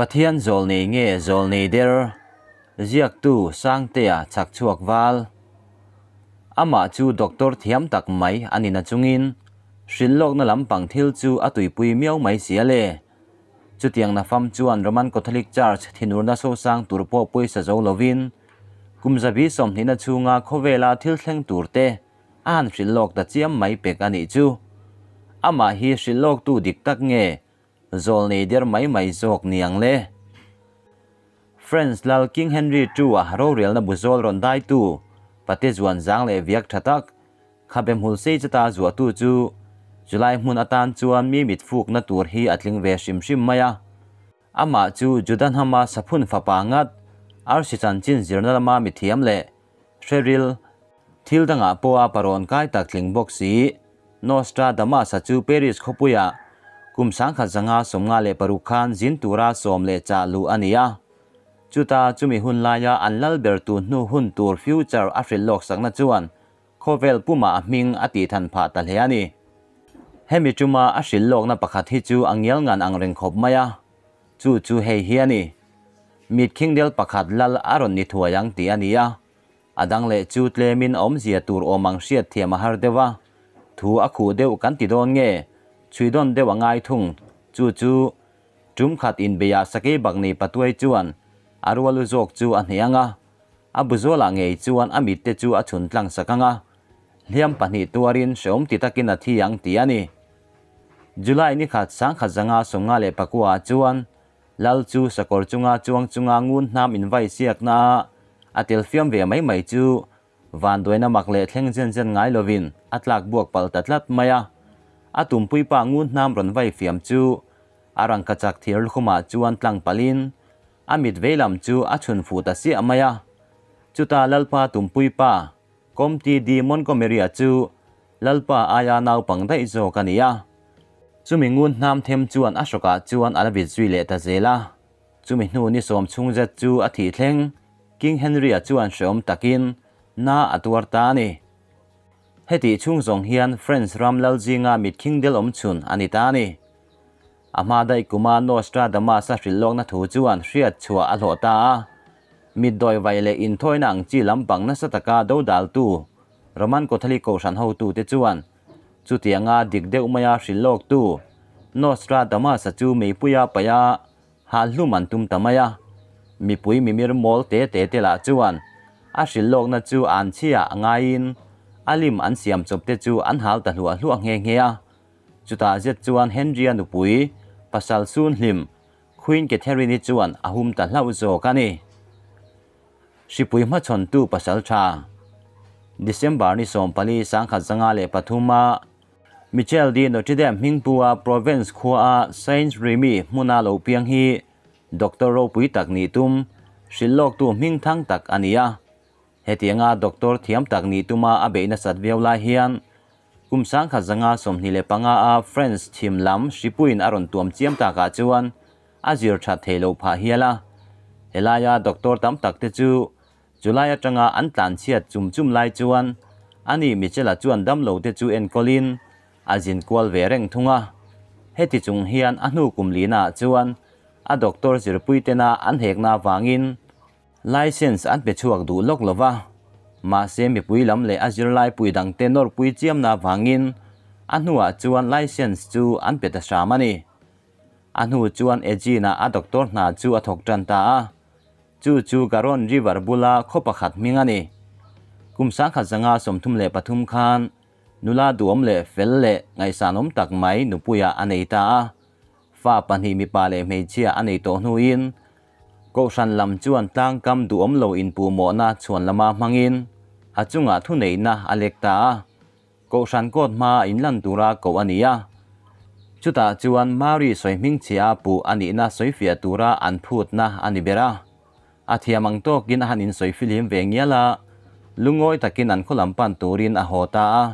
pathian zol nei nge zol nei der ziak tu sang te a chak chuak wal ama chu doctor thiam tak mai anina chungin shillok na lampang thil chu atui pui miau mai sia le chu tiang na fam chuan roman catholic church thinur na so sang turpo pui sa zo lovin kumza bi som hina chunga khovela thil thleng tur te an shillok da chiam mai pek ani chu ama hi shillok tu dik tak nge zol nei der mai mai zok niang le friends lal king henry chu a haro rel na buzol ron dai tu pate zuan zang le viak thatak khabem hul sei chata zu tu chu July mun atan chuan mi mit fuk na tur hi atling ve shim shim maya ama chu judan hama saphun fapa ngat ar si chan chin zirna lama mi thiam le sheril thil danga poa paron kai taklingbox boxi, nostra dama sa chu paris khopuya sang khat zanga somnga le paru khan zin tura som le cha lu ania chuta chumi hun laya anlal bertu nu hun tur future afril lok sakna chuan khovel puma ming ati than pha ta le ani hemi chuma ashil lok na pakhat hi chu angel ngan ang reng khop maya chu chu hei hi ani mit khingdel pakhat lal aron ni thuayang ti ania adang le chu tlemin om zia tur omang hriat thiam har dewa thu akhu deu kan ti don nge ชุยดอนเดวง่ายทุงจู่จู่จุมขัดอินเบียสกีบักนีประตูจวนอารววลุจกจูอันเฮงะอับุโซลังเอจวนอามิตเตจูอาชุนตังสักังะเลี้ยมปนิตัวรินสมติตะกินที่ยังตียนีจุลัยนีขัดสังขัดจังาสงาเลปกัวจวนลลจูสกอร์จุงาจวงจุงอางูนนามอินไวเสียกนาอาติลฟิมเวไม่ไม่จูวันด้วยน้ำมักเละเท่งเจนเจนไงลวินอัตลักบวกปัลตัดลัดมายา a tumpui pa ngun nam ron vai fiam chu arang kachak thir khuma chuan tlang palin amit velam chu a chun fu ta si amaya chuta lalpa tumpui pa komti di mon ko meria chu lalpa aya nau pangdai zo kania chumi ngun nam them chuan ashoka chuan alabi zui le ta zela chumi hnu ni som chungja chu a thi thleng king henry a chuan shom takin na atwar ta ni heti chung zong hian friends ramlal jinga mit kingdel om chun anita ni amadai kuma nostra dama sa rilong na thu chuan hriat chua a lota mid doi vaile in thoina ang chi lampang na sataka do dal tu roman kothali ko san ho tu te chuan chutianga dikdeu maya hrilok tu nostra dama sa chu me puya paya ha hluman tum tamaya mi pui mi mir mol te te te la chuan a hrilok na chu an chia angain alim an siam chop te chu an hal ta hlua hluang nge nge a chuta zet chuan henry anu pui pasal sun hlim queen catherine chuan ahum ta hlau zo ka ni sipui ma chon tu pasal tha december ni som pali sang kha zanga le pathuma michel di notidem hingpua province khua saint remy muna lo piang hi doctor ro pui tak ni tum shilok tu hming thang tak ania hetianga doctor thiam takni tuma abeina satveola hian kumsang khazanga somni le panga a friends lam shipuin aron tuam chiam ta ka chuan azir tha thelo pha hiala helaya doctor tam takte chu julai atanga an tlan chiat chum chum lai chuan ani michela chuan dam lo te chu en kolin azin kwal ve reng thunga heti chung hian anu kumlina chuan a doctor zirpui tena an hekna wangin license an pe chuak du lok lova ma se mi pui lam le azir lai pui dang te nor pui chiam na wangin anua chuan license chu an pe ta samani anu chuan eji na a doctor na chu a thok tan ta a chu chu garon river bula khopa khat mingani kumsa kha zanga somthum le pathum khan nula duom le fel le ngai sanom tak mai nupuya anei ta a fa panhi mi pa le mei chia anei to nuin cô san làm chuan tăng kam du om lo in pu mo na chuan in mangin chung chunga thu nei na alek ta cô san kot ma in ra lan tura ko à. ania chuta chuan mari soi ming chia anh ani na soi fia tura an phut na ani bera a à thiamang to kin han in soi filim ve ngiala lungoi takin an kholam pan turin a hota a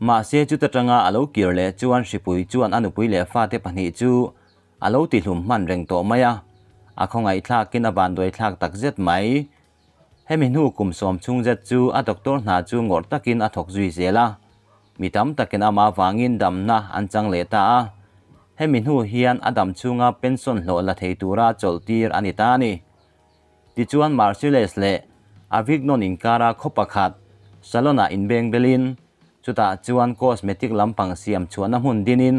ma à chu ta à. mà tanga alo kirle chuan sipui chuan anupui le fa te pani chu alo ti hlum man reng to à อาคงไอทักกินอบานโดยทักตักเจ็ดไหมให้มีนูกลุ่มสมชุงเจ็ดจูอาดอกตอร์หนาจูงอดตักกินอาถกจุยเจละมีตมตักกินอามาฟางินดำนะอันจังเลตาให้มีนูเฮียนอดำชุงอาเป็นส่วนหลอละเทตวราจลตีร์อันิตานีติจวนมาร์ชิเลสเลอาวิกนนอินการาคบประคัดซาลนาอินเบงเบลินจุดตาจวนคอสเมติกลำปังเสียมชวนน้ำหุ่นดินิน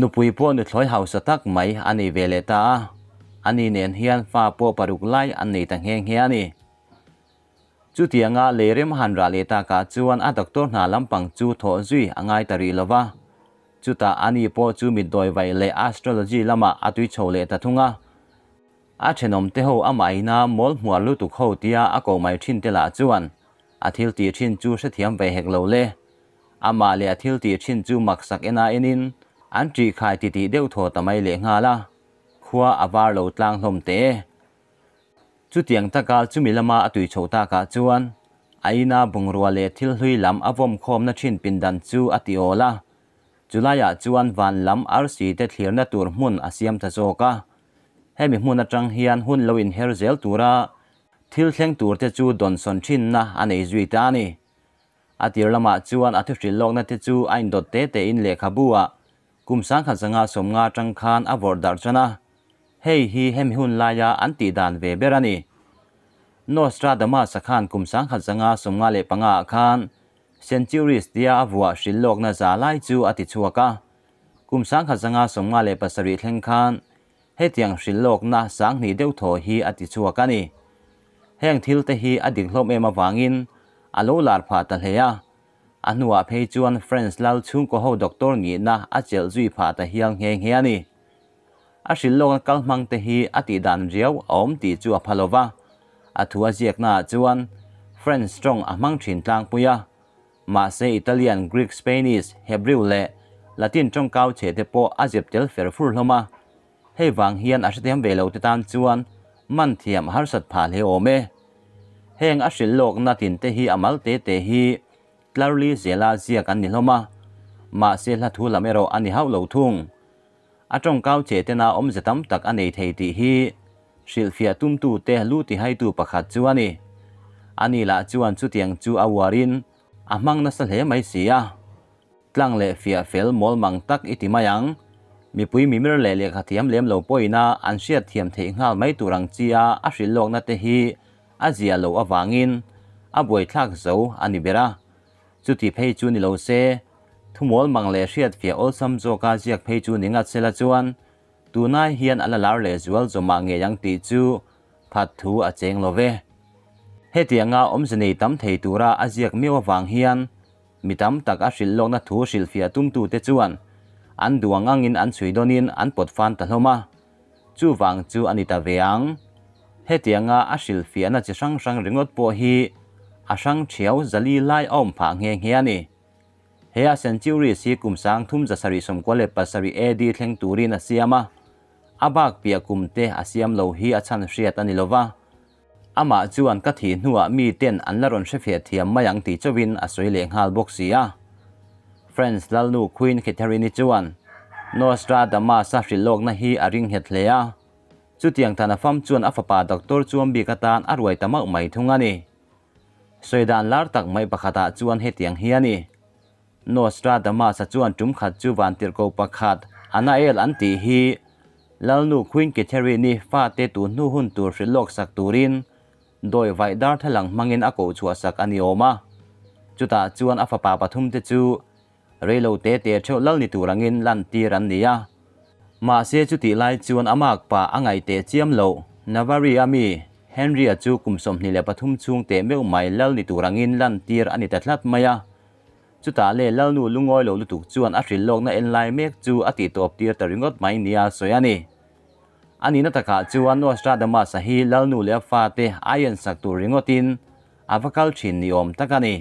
นุปุยพวนุ่อยเฮาสตักไหมอันนี้เวเลตา ani nen hian fa po paruk lai an nei tang heng hian ani chu tianga lerem han ra le ta ka chuan a doctor na lampang chu tho zui angai tari lova chu ta ani po chu mi doi vai le astrology lama atui chho le ta thunga a thenom te ho amai na mol hmuar lu tu kho tia a ko mai thin te la chuan a thil ti thin chu se thiam ve hek lo le ama le a thil ti thin chu maksak ena enin an tri khai ti ti deuh tho tamai le nga la khua avar lo tlang hlom te chu tiang taka chu milama atui chota ka chuan aina bungrua le thil hlui lam avom khom na thin pindan chu atiola chulaya chuan van lam rc te thlirna tur hmun asiam ta zoka hemi hmun atang hian hun loin herzel tura thil thleng tur te chu donson thin na anei zui ta ni atir lama chuan athu hril lok na te chu ain dot te te in lekha buwa kum sang kha zanga somnga tang khan avor dar chana hei hi hem hun laya an ti dan ve berani nostradama sakhan kumsang khazanga somnga le panga khan centuries tia avua shillok na za lai chu ati chuaka kumsang khazanga somnga le pasari thleng khan he tiang shillok na sang ni deu tho hi ati chuaka ni heng thil te hi ading hlom ema wangin alo lar pha ta hleya anua phei chuan friends lal chung ko ho doctor ni na achel zui pha ta hiang heng he ani a shilong mang te hi ati dan riau om ti chu a phalowa a thua ziak na chuan french strong a mang thin tlang puya ma se italian greek spanish hebrew le latin trong kau che te po a jep tel fer fur hloma hei wang hian a hritem ve lo te tan chuan man thiam har sat pha le ome heng a shillok na tin te hi amal te te hi tlarli zela ziak an ni hloma ma se hla thu lamero ani hau lo thung atong kau che te na om zetam tak anei thei ti hi silfia tum tu te lu ti hai tu pakhat chuani ani la chuan chu tiang chu awarin amang na sal he mai sia tlang le fia fel mol mang tak iti mayang mi pui mi mer le le kha thiam lem lo poina an sia thiam thei ngal mai turang chia a hril lok na te hi azia lo awangin a boi thak zo ani bera chu ti phei chu ni lo se thu mol mang le hriat fia ol sam zo ka ziak phei chu ninga chela chuan tunai hian ala lar le zual zo ma nge yang ti chu phat thu a cheng love he ti anga om zani tam thei tura a ziak miwa wang hian mitam tak a hril lok na thu hril fia tum tu te chuan an duang angin an chui donin an pot fan ta hloma chu wang chu anita veang he ti anga a hril fia na chi sang sang ringot po hi a sang thiau zali lai om pha nge nge ani เฮอ century สีกุมสังทุมจะสรีสมกว่าเลปัสสรีเอดีทังตูรีนัสซียมะอาบากเปียกุมเตอาเซีมโลหีอาชันเสียตันิโลวาอามาจวนกะทีนัวมีเตียนอันละรนเสียเทียมมายังตีจวินอสวยเลงฮาลบกซียา f r นซ์ลัลลูควีนเคทารินิจวนนอสตราดามาสัฟริโลกนะฮีอาริงเฮตเลียจุดยังทานฟัมจวนอัฟปาด็อกเตอร์จวนบีกตานอารวยตมักไม่ทุงานีสวยดานลาร์ตักไม่ประคตาจวนเฮตียงเฮียนีโนสตราดมาสะจวนจุมขัดจูวันติรโกปะขัดอันเอลอันตีฮีลลนูควินกิเทรีนีฟาเตตูนูหุนตูริโลกสักตูรินโดยไวดาร์ทลังมังเงินอากชัวสักอันิโอมาจุตาจวนอฟปาปทุมเตจูเรโลเตเตเชลลนิตูรังินลันตีรันเนียมาเสียจุติไลจวนอมากปาอังไงเตเจียมโลนาวารีอามีเฮนรีอาจูกุมสมนิเลปทุมชุงเตเมวไมลลนิตูรังินลันตีรันนิตทลัดมายาจุตาเลเล่าหนูลุงอ้อยหลลุตุกจวนอัตริลกนะเอนไลเมกจูอัติตบเตียตริงดไม่เนียสวยนี่อันนี้นั่าะจวนนวสตราดมาสหีเล่าหนูเลียฟาเตไอเย็นสักตัวริงอตินอาฟกัลชินนิยมตะกันนี่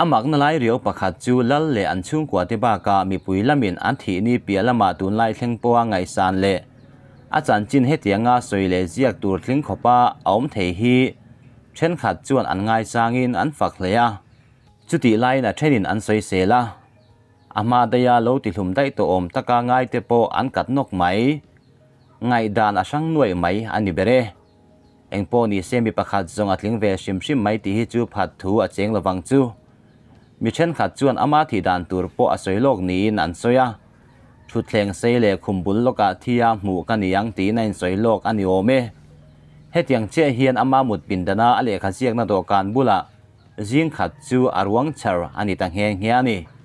อามักนลายเรียวประคัดจูล่ลเลอันชุ่งกว่าที่บ้ากามีปุยละมินอันทีนี่เปียละมาตุนไล่เขิงปัวไงสานเลอาจารย์จินเฮติยงาสวยเลเจียกตัวทิ้งขบ้าอมเทฮีเช่นขัดจวนอันไงสางินอันฝักเลยอะจุดี่ไลน่ะเทนินอันสวยเสละอามาดยาโลติลุมได้ตัวอมตะกาง่ายเตโปอันกัดนกไหม ไงดานอชังหน่วยไหมอันนี้เบเรเองโปนี่เซมีประคัดจงอัดลิงเวชิมชิมไหมที่ฮิจูผัดถูอเจงระวังจูมีเช่นขัดจวนอามาที่ดานตัวโปอสวยโลกนี้นันสวยชุดเพลงเซเลคุมบุลโลกาทียาหมู่กันยังตีในสวยโลกอันนี้โอเมเฮตยังเชี่ยเฮียนอามาหมุดปินดานาอเลขาเสียกนาตัวการบุละ zing khat chu arwang char ani tang hian hiani